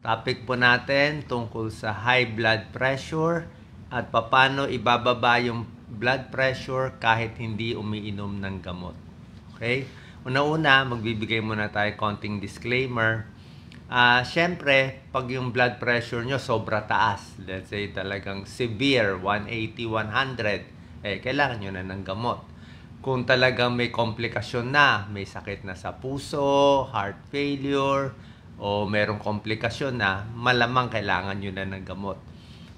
Topic po natin tungkol sa high blood pressure at paano ibababa yung blood pressure kahit hindi umiinom ng gamot. Okay? Una-una, magbibigay muna tayo konting disclaimer. Uh, ah, Siyempre, pag yung blood pressure nyo sobra taas, let's say talagang severe, 180, 100, eh, kailangan nyo na ng gamot. Kung talagang may komplikasyon na, may sakit na sa puso, heart failure, o merong komplikasyon na malamang kailangan nyo na ng gamot.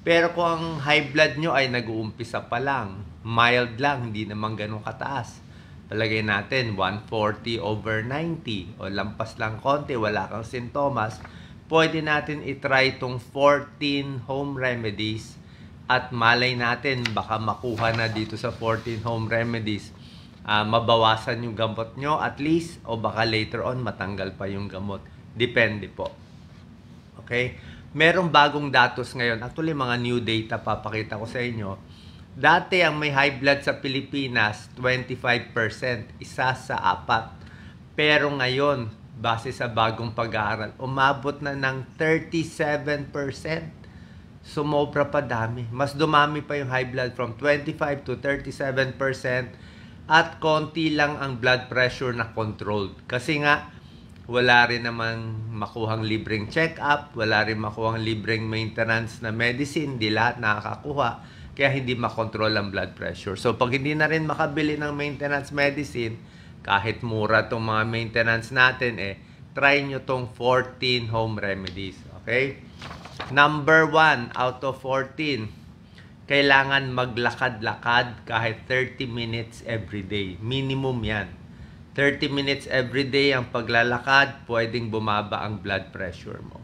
Pero kung ang high blood nyo ay nag-uumpisa pa lang, mild lang, hindi naman ganun kataas. Palagay natin 140 over 90 o lampas lang konti, wala kang sintomas, pwede natin itry itong 14 home remedies at malay natin baka makuha na dito sa 14 home remedies uh, mabawasan yung gamot nyo at least o baka later on matanggal pa yung gamot. Depende po. Okay? Merong bagong datos ngayon. Actually, mga new data papakita ko sa inyo. Dati ang may high blood sa Pilipinas, 25%, isa sa apat. Pero ngayon, base sa bagong pag-aaral, umabot na ng 37%. Sumobra pa dami. Mas dumami pa yung high blood from 25 to 37% at konti lang ang blood pressure na controlled. Kasi nga, wala rin namang makuhang libreng check-up, wala rin makuhang libreng maintenance na medicine, hindi lahat nakakakuha, kaya hindi makontrol ang blood pressure. So pag hindi na rin makabili ng maintenance medicine, kahit mura tong mga maintenance natin eh, try nyo tong 14 home remedies. Okay? Number 1 out of 14, kailangan maglakad-lakad kahit 30 minutes every day. Minimum yan. 30 minutes every day ang paglalakad, pwedeng bumaba ang blood pressure mo.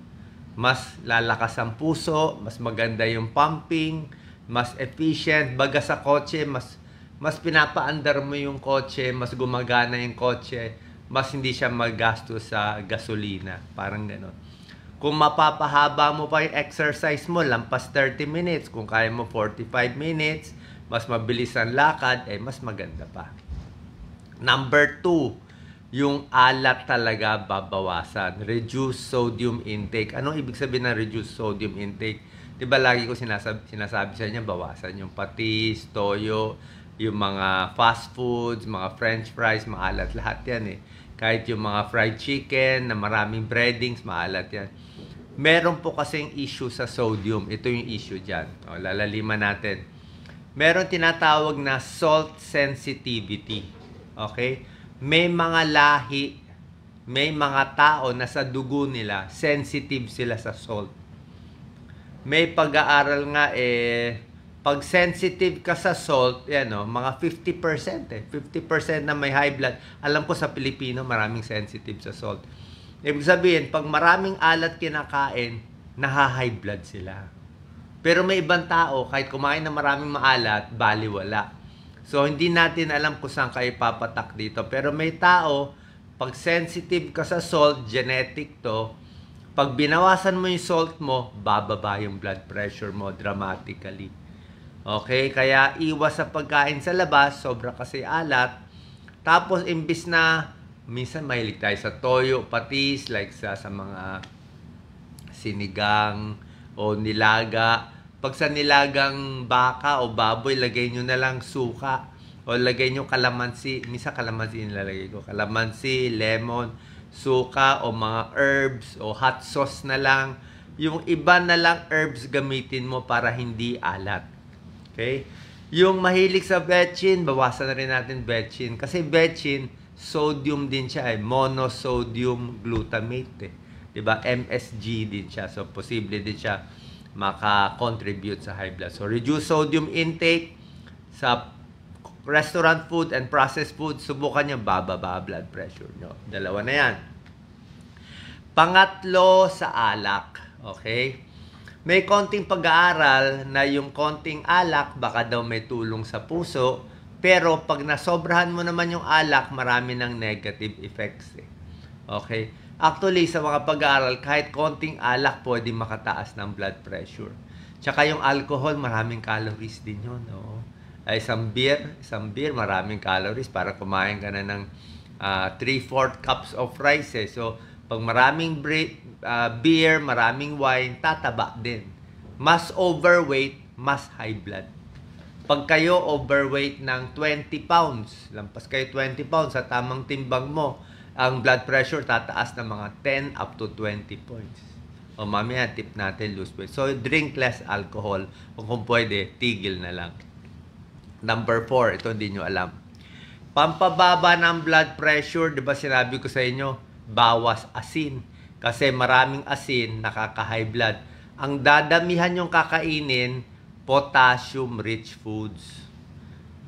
Mas lalakas ang puso, mas maganda yung pumping, mas efficient. Baga sa kotse, mas, mas pinapaandar mo yung kotse, mas gumagana yung kotse, mas hindi siya magasto sa gasolina. Parang ganun. Kung mapapahaba mo pa yung exercise mo, lampas 30 minutes. Kung kaya mo 45 minutes, mas mabilis ang lakad, eh mas maganda pa. Number two, yung alat talaga babawasan. Reduce sodium intake. Anong ibig sabihin ng reduce sodium intake? Diba lagi ko sinasab sinasabi sa inyo, bawasan yung patis, toyo, yung mga fast foods, mga french fries, maalat lahat yan eh. Kahit yung mga fried chicken na maraming breadings, maalat yan. Meron po kasing issue sa sodium. Ito yung issue dyan. O, lalaliman natin. Meron tinatawag na salt sensitivity Okay? May mga lahi, may mga tao na sa dugo nila, sensitive sila sa salt. May pag-aaral nga eh, pag sensitive ka sa salt, yan o, mga 50% eh. 50% na may high blood. Alam ko sa Pilipino, maraming sensitive sa salt. Ibig sabihin, pag maraming alat kinakain, nahahigh blood sila. Pero may ibang tao, kahit kumain ng maraming maalat, bali wala. So, hindi natin alam kung saan kayo papatak dito. Pero may tao, pag sensitive ka sa salt, genetic to, pag binawasan mo yung salt mo, bababa yung blood pressure mo dramatically. Okay? Kaya iwas sa pagkain sa labas, sobra kasi alat. Tapos, imbis na, minsan mahilig tayo sa toyo, patis, like sa, sa mga sinigang o nilaga, pag sa nilagang baka o baboy, lagay nyo na lang suka. O lagay nyo kalamansi. Misa kalamansi nilalagay ko. Kalamansi, lemon, suka o mga herbs o hot sauce na lang. Yung iba na lang herbs gamitin mo para hindi alat. Okay? Yung mahilig sa betchin, bawasan na rin natin betchin. Kasi betchin, sodium din siya eh. Monosodium glutamate eh. 'di ba? MSG din siya. So posible din siya maka-contribute sa high blood. So, reduce sodium intake sa restaurant food and processed food, subukan nyo, bababa blood pressure nyo. Dalawa na yan. Pangatlo sa alak. Okay? May konting pag-aaral na yung konting alak, baka daw may tulong sa puso, pero pag nasobrahan mo naman yung alak, marami ng negative effects. Eh. Okay? Actually, sa mga pag-aaral, kahit konting alak pwede makataas ng blood pressure. Tsaka yung alcohol, maraming calories din yun. No? Ay, isang beer, isang beer, maraming calories para kumain ka na ng 3-4 ah, cups of rice. Eh. So, pag maraming bre- uh, ah, beer, maraming wine, tataba din. Mas overweight, mas high blood. Pag kayo overweight ng 20 pounds, lampas kayo 20 pounds sa tamang timbang mo, ang blood pressure tataas ng mga 10 up to 20 points. O mamaya, tip natin lose weight. So, drink less alcohol. O kung pwede, tigil na lang. Number 4, ito hindi nyo alam. Pampababa ng blood pressure, di ba sinabi ko sa inyo, bawas asin. Kasi maraming asin, nakaka-high blood. Ang dadamihan yung kakainin, potassium-rich foods.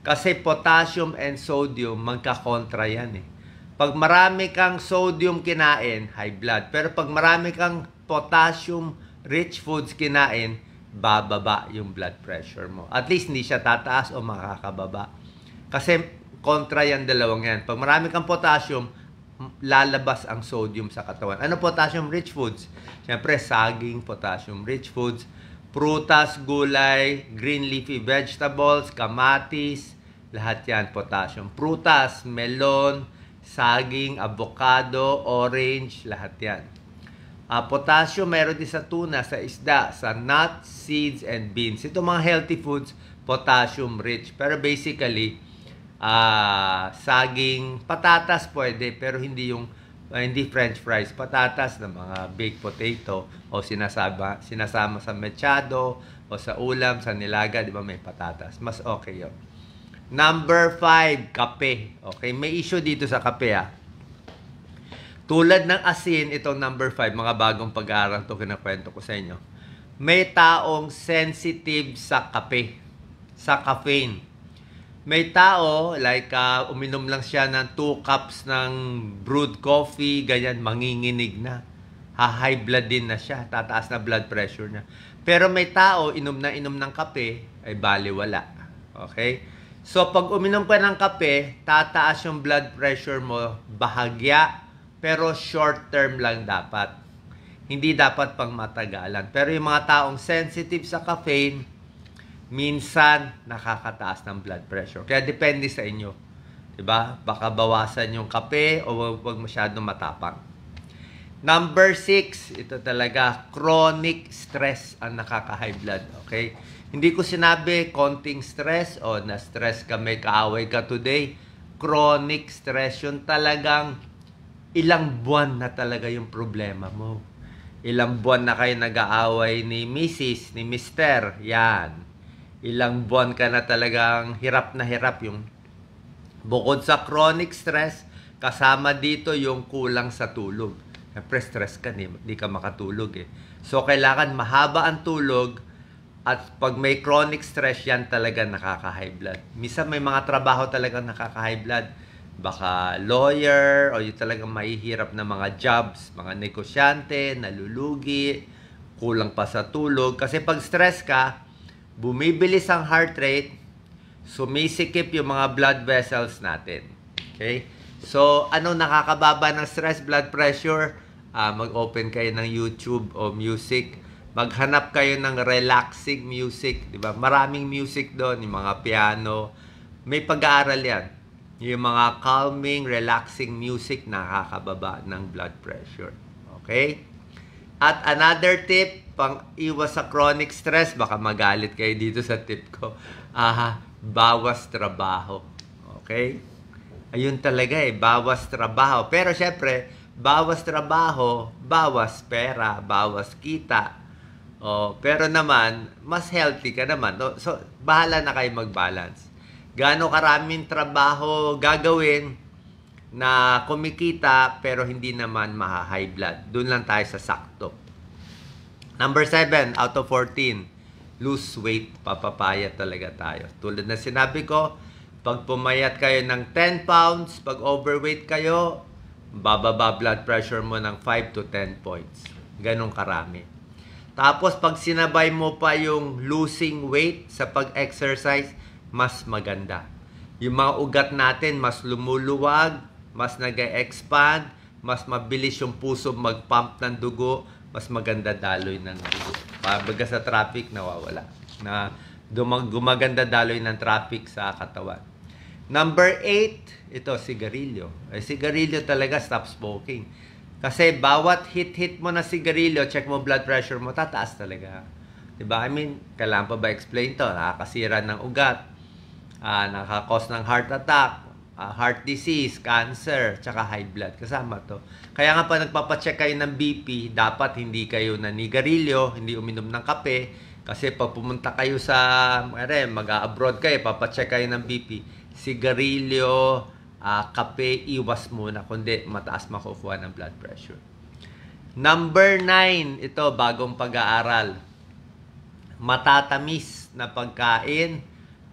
Kasi potassium and sodium, magkakontra yan eh pag marami kang sodium kinain, high blood. Pero pag marami kang potassium rich foods kinain, bababa yung blood pressure mo. At least hindi siya tataas o makakababa. Kasi kontra yan dalawang yan. Pag marami kang potassium, lalabas ang sodium sa katawan. Ano potassium rich foods? Siyempre, saging, potassium rich foods, prutas, gulay, green leafy vegetables, kamatis, lahat yan potassium. Prutas, melon, saging, avocado, orange, lahat yan. Uh, ah, potassium meron din sa tuna, sa isda, sa nuts, seeds, and beans. Ito mga healthy foods, potassium rich. Pero basically, uh, saging, patatas pwede, pero hindi yung uh, hindi french fries, patatas na mga baked potato o sinasama, sinasama sa mechado o sa ulam, sa nilaga, di ba may patatas. Mas okay yun. Number 5, kape. Okay, may issue dito sa kape ah. Tulad ng asin, itong number 5, mga bagong pag-aaral to kinakwento ko sa inyo. May taong sensitive sa kape, sa caffeine. May tao, like uh, uminom lang siya ng 2 cups ng brewed coffee, ganyan, manginginig na. Ha-high blood din na siya, tataas na blood pressure niya. Pero may tao, inom na inom ng kape, ay baliwala. Okay? So pag uminom ka ng kape, tataas yung blood pressure mo, bahagya, pero short term lang dapat. Hindi dapat pang matagalan. Pero yung mga taong sensitive sa caffeine, minsan nakakataas ng blood pressure. Kaya depende sa inyo. 'Di ba? Baka bawasan yung kape o wag masyadong matapang. Number six, ito talaga, chronic stress ang nakaka-high blood. Okay? Hindi ko sinabi konting stress o na-stress ka, may kaaway ka today. Chronic stress yung talagang ilang buwan na talaga yung problema mo. Ilang buwan na kayo nag-aaway ni Mrs., ni Mr. Yan. Ilang buwan ka na talagang hirap na hirap yung bukod sa chronic stress, kasama dito yung kulang sa tulog Siyempre, stress ka, di, di ka makatulog eh. So, kailangan mahaba ang tulog at pag may chronic stress, yan talaga nakaka-high blood. Misa may mga trabaho talaga nakaka-high blood. Baka lawyer o yung talagang mahihirap na mga jobs, mga negosyante, nalulugi, kulang pa sa tulog. Kasi pag stress ka, bumibilis ang heart rate, sumisikip yung mga blood vessels natin. Okay? So, ano nakakababa ng stress, blood pressure? uh, mag-open kayo ng YouTube o music. Maghanap kayo ng relaxing music, di ba? Maraming music doon, yung mga piano. May pag-aaral yan. Yung mga calming, relaxing music na nakakababa ng blood pressure. Okay? At another tip, pang iwas sa chronic stress, baka magalit kayo dito sa tip ko, ah, bawas trabaho. Okay? Ayun talaga eh, bawas trabaho. Pero syempre, bawas trabaho, bawas pera, bawas kita. Oh, pero naman, mas healthy ka naman. So, bahala na kayo mag-balance. Gaano karaming trabaho gagawin na kumikita pero hindi naman maha-high blood. Doon lang tayo sa sakto. Number 7 out of 14, lose weight. Papapaya talaga tayo. Tulad na sinabi ko, pag pumayat kayo ng 10 pounds, pag overweight kayo, bababa blood pressure mo ng 5 to 10 points. Ganon karami. Tapos pag sinabay mo pa yung losing weight sa pag-exercise, mas maganda. Yung mga ugat natin, mas lumuluwag, mas nag expand mas mabilis yung puso mag-pump ng dugo, mas maganda daloy ng dugo. Pagka sa traffic, nawawala. Na gumaganda daloy ng traffic sa katawan. Number eight, ito, sigarilyo. Ay, sigarilyo talaga, stop smoking. Kasi bawat hit-hit mo na sigarilyo, check mo blood pressure mo, tataas talaga. Diba? I mean, kailangan pa ba explain to? Nakakasira ng ugat, uh, nakakos ng heart attack, uh, heart disease, cancer, tsaka high blood. Kasama to. Kaya nga pa nagpapacheck kayo ng BP, dapat hindi kayo na nanigarilyo, hindi uminom ng kape, kasi pag pumunta kayo sa, ano, mag-abroad kayo, papacheck kayo ng BP, sigarilyo, uh, kape, iwas muna, kundi mataas makukuha ng blood pressure. Number 9, ito bagong pag-aaral. Matatamis na pagkain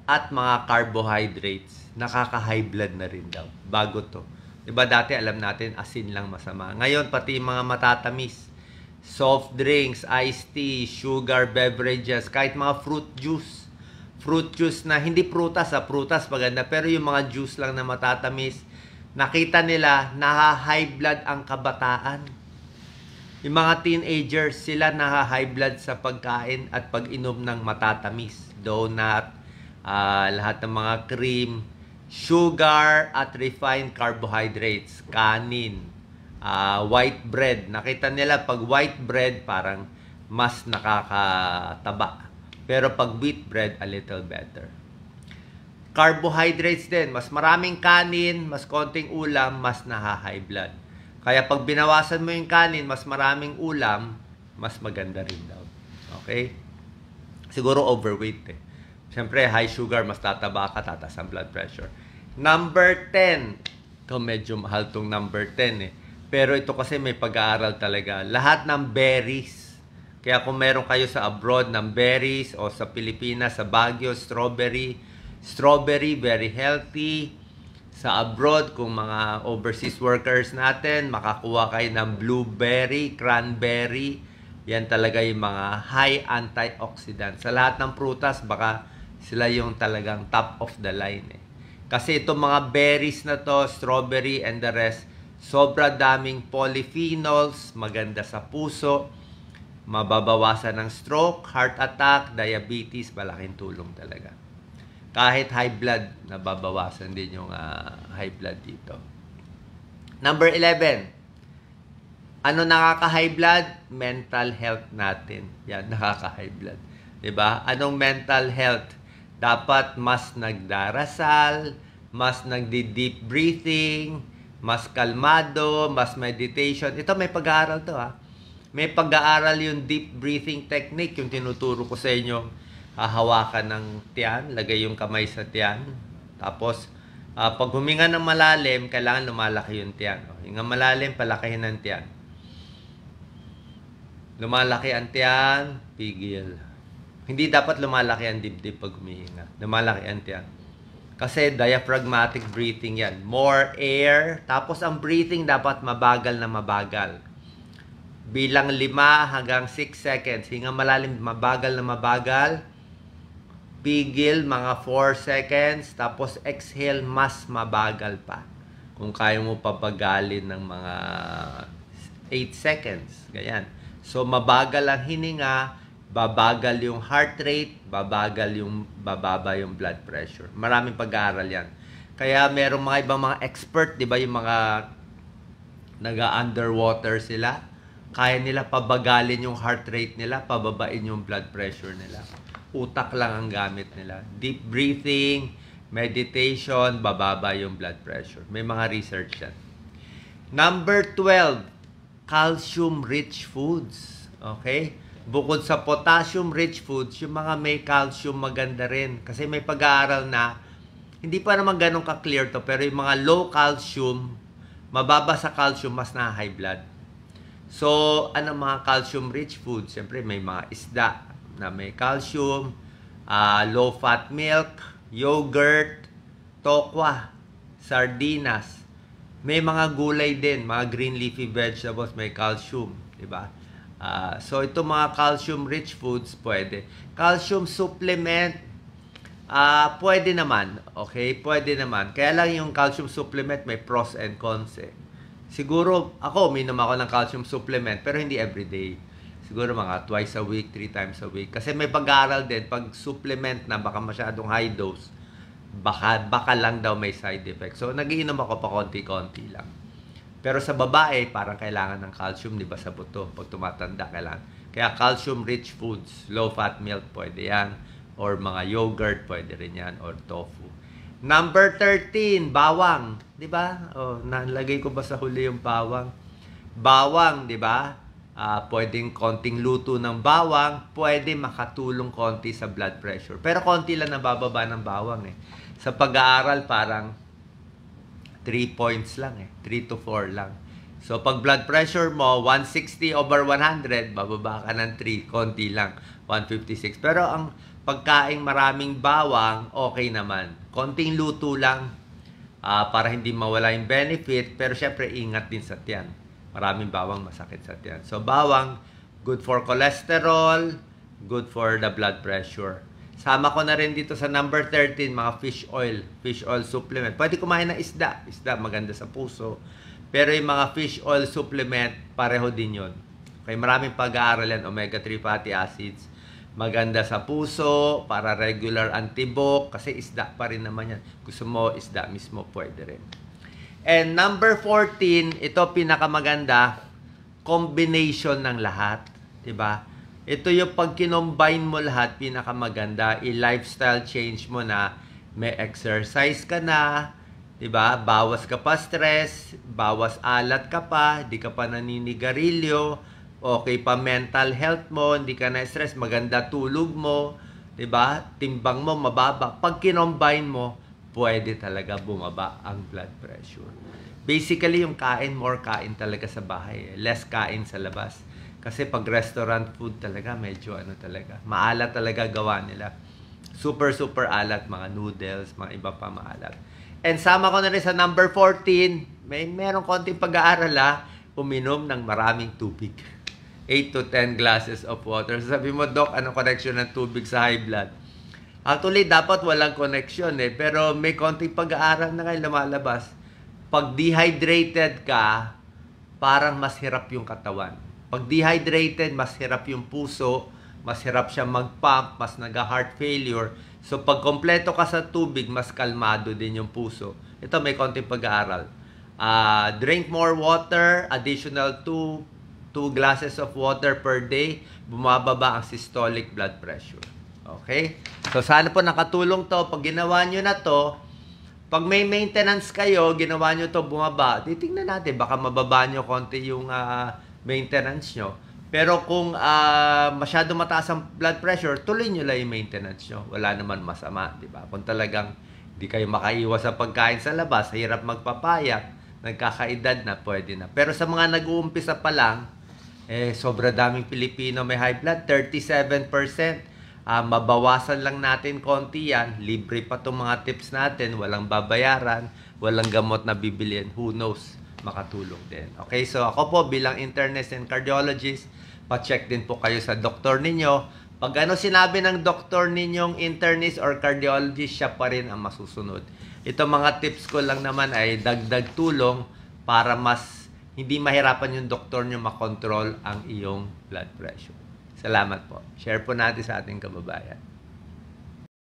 at mga carbohydrates. Nakaka-high blood na rin daw. Bago to. Diba dati alam natin asin lang masama. Ngayon pati mga matatamis. Soft drinks, iced tea, sugar beverages, kahit mga fruit juice fruit juice na hindi prutas sa ah, prutas maganda pero yung mga juice lang na matatamis nakita nila naha-high blood ang kabataan yung mga teenagers sila naha-high blood sa pagkain at pag-inom ng matatamis donut uh, lahat ng mga cream sugar at refined carbohydrates kanin uh, white bread nakita nila pag white bread parang mas nakakataba pero pag wheat bread, a little better. Carbohydrates din. Mas maraming kanin, mas konting ulam, mas nahahigh blood. Kaya pag binawasan mo yung kanin, mas maraming ulam, mas maganda rin daw. Okay? Siguro overweight eh. Siyempre, high sugar, mas tataba ka, tatas ang blood pressure. Number 10. Ito medyo mahal tong number 10 eh. Pero ito kasi may pag-aaral talaga. Lahat ng berries kaya kung meron kayo sa abroad ng berries o sa Pilipinas, sa Baguio, strawberry, strawberry, very healthy. Sa abroad, kung mga overseas workers natin, makakuha kayo ng blueberry, cranberry. Yan talaga yung mga high antioxidant. Sa lahat ng prutas, baka sila yung talagang top of the line. Eh. Kasi itong mga berries na to, strawberry and the rest, sobra daming polyphenols, maganda sa puso, mababawasan ng stroke, heart attack, diabetes, malaking tulong talaga. Kahit high blood, nababawasan din yung uh, high blood dito. Number 11, ano nakaka-high blood? Mental health natin. Yan, nakaka-high blood. ba? Diba? Anong mental health? Dapat mas nagdarasal, mas nagdi-deep breathing, mas kalmado, mas meditation. Ito may pag-aaral to ha. Ah. May pag-aaral yung deep breathing technique, yung tinuturo ko sa inyo. Hahawakan ng tiyan, lagay yung kamay sa tiyan. Tapos, uh, pag huminga ng malalim, kailangan lumalaki yung tiyan. Yung oh, malalim, palakihin ang tiyan. Lumalaki ang tiyan, pigil. Hindi dapat lumalaki ang dibdib pag humihinga. Lumalaki ang tiyan. Kasi diaphragmatic breathing yan. More air. Tapos ang breathing dapat mabagal na mabagal. Bilang 5 hanggang 6 seconds. Hinga malalim, mabagal na mabagal. Pigil, mga 4 seconds. Tapos exhale, mas mabagal pa. Kung kaya mo papagalin ng mga 8 seconds. Ganyan. So, mabagal ang hininga, babagal yung heart rate, babagal yung, bababa yung blood pressure. Maraming pag-aaral yan. Kaya merong mga ibang mga expert, di ba, yung mga naga-underwater sila kaya nila pabagalin yung heart rate nila, pababain yung blood pressure nila. Utak lang ang gamit nila. Deep breathing, meditation, bababa yung blood pressure. May mga research yan. Number 12, calcium-rich foods. Okay? Bukod sa potassium-rich foods, yung mga may calcium maganda rin. Kasi may pag-aaral na, hindi pa naman ganun ka-clear to, pero yung mga low calcium, mababa sa calcium, mas na high blood So, ano mga calcium-rich foods? Siyempre, may mga isda na may calcium, uh, low-fat milk, yogurt, tokwa, sardinas. May mga gulay din, mga green leafy vegetables, may calcium, di ba? Uh, so, ito mga calcium-rich foods pwede. Calcium supplement, uh, pwede naman. Okay, pwede naman. Kaya lang yung calcium supplement may pros and cons eh. Siguro, ako, minom ako ng calcium supplement, pero hindi everyday. Siguro mga twice a week, three times a week. Kasi may pag-aaral din, pag supplement na, baka masyadong high dose, baka, baka lang daw may side effect. So, nagiinom ako pa konti-konti lang. Pero sa babae, parang kailangan ng calcium, di ba, sa buto. Pag tumatanda, kailangan. Kaya calcium-rich foods, low-fat milk, pwede yan. Or mga yogurt, pwede rin yan. Or tofu. Number 13, bawang. 'Di ba? Oh, nalagay ko ba sa huli yung bawang? Bawang, 'di ba? Uh, pwedeng konting luto ng bawang, pwede makatulong konti sa blood pressure. Pero konti lang nabababa ng bawang eh. Sa pag-aaral, parang 3 points lang eh. 3 to 4 lang. So, pag blood pressure mo, 160 over 100, bababa ka ng 3, konti lang, 156. Pero ang pagkaing maraming bawang, okay naman. Konting luto lang uh, para hindi mawala yung benefit. Pero syempre, ingat din sa tiyan. Maraming bawang masakit sa tiyan. So, bawang, good for cholesterol, good for the blood pressure. Sama ko na rin dito sa number 13, mga fish oil, fish oil supplement. Pwede kumain ng isda. Isda, maganda sa puso. Pero yung mga fish oil supplement, pareho din yun. Okay, maraming pag-aaral yan, omega-3 fatty acids, maganda sa puso, para regular ang tibok, kasi isda pa rin naman yan. Gusto mo, isda mismo pwede rin. And number 14, ito pinakamaganda, combination ng lahat. ba? Diba? Ito yung pag kinombine mo lahat, pinakamaganda, i-lifestyle change mo na, may exercise ka na, 'di ba? Bawas ka pa stress, bawas alat ka pa, di ka pa naninigarilyo, okay pa mental health mo, hindi ka na-stress, maganda tulog mo, 'di ba? Timbang mo mababa. Pag kinombine mo, pwede talaga bumaba ang blood pressure. Basically, yung kain, more kain talaga sa bahay. Eh. Less kain sa labas. Kasi pag restaurant food talaga, medyo ano talaga. Maalat talaga gawa nila. Super, super alat. Mga noodles, mga iba pa maalat. And sama ko na rin sa number 14, may merong konting pag-aaral ha, ah. uminom ng maraming tubig. 8 to 10 glasses of water. So sabi mo, Doc, anong connection ng tubig sa high blood? Actually, dapat walang connection eh. Pero may konting pag-aaral na ngayon lumalabas. Pag dehydrated ka, parang mas hirap yung katawan. Pag dehydrated, mas hirap yung puso, mas hirap siya mag-pump, mas nag-heart failure. So pag kompleto ka sa tubig, mas kalmado din yung puso. Ito may konting pag-aaral. Uh, drink more water, additional 2 2 glasses of water per day, bumababa ang systolic blood pressure. Okay? So, sana po nakatulong to. Pag ginawa nyo na to, pag may maintenance kayo, ginawa nyo to bumaba, titingnan natin, baka mababa nyo konti yung uh, maintenance nyo. Pero kung uh, masyado mataas ang blood pressure, tuloy nyo lang yung maintenance nyo. Wala naman masama, di ba? Kung talagang hindi kayo makaiwas sa pagkain sa labas, hirap magpapayat, nagkakaedad na, pwede na. Pero sa mga nag-uumpisa pa lang, eh, sobra daming Pilipino may high blood, 37%. Uh, ah, mabawasan lang natin konti yan. Libre pa itong mga tips natin. Walang babayaran, walang gamot na bibilin. Who knows? Makatulong din. Okay, so ako po bilang internist and cardiologist, pa-check din po kayo sa doktor ninyo. Pag ano sinabi ng doktor ninyong internist or cardiologist, siya pa rin ang masusunod. Ito mga tips ko lang naman ay dagdag tulong para mas hindi mahirapan yung doktor nyo makontrol ang iyong blood pressure. Salamat po. Share po natin sa ating kababayan.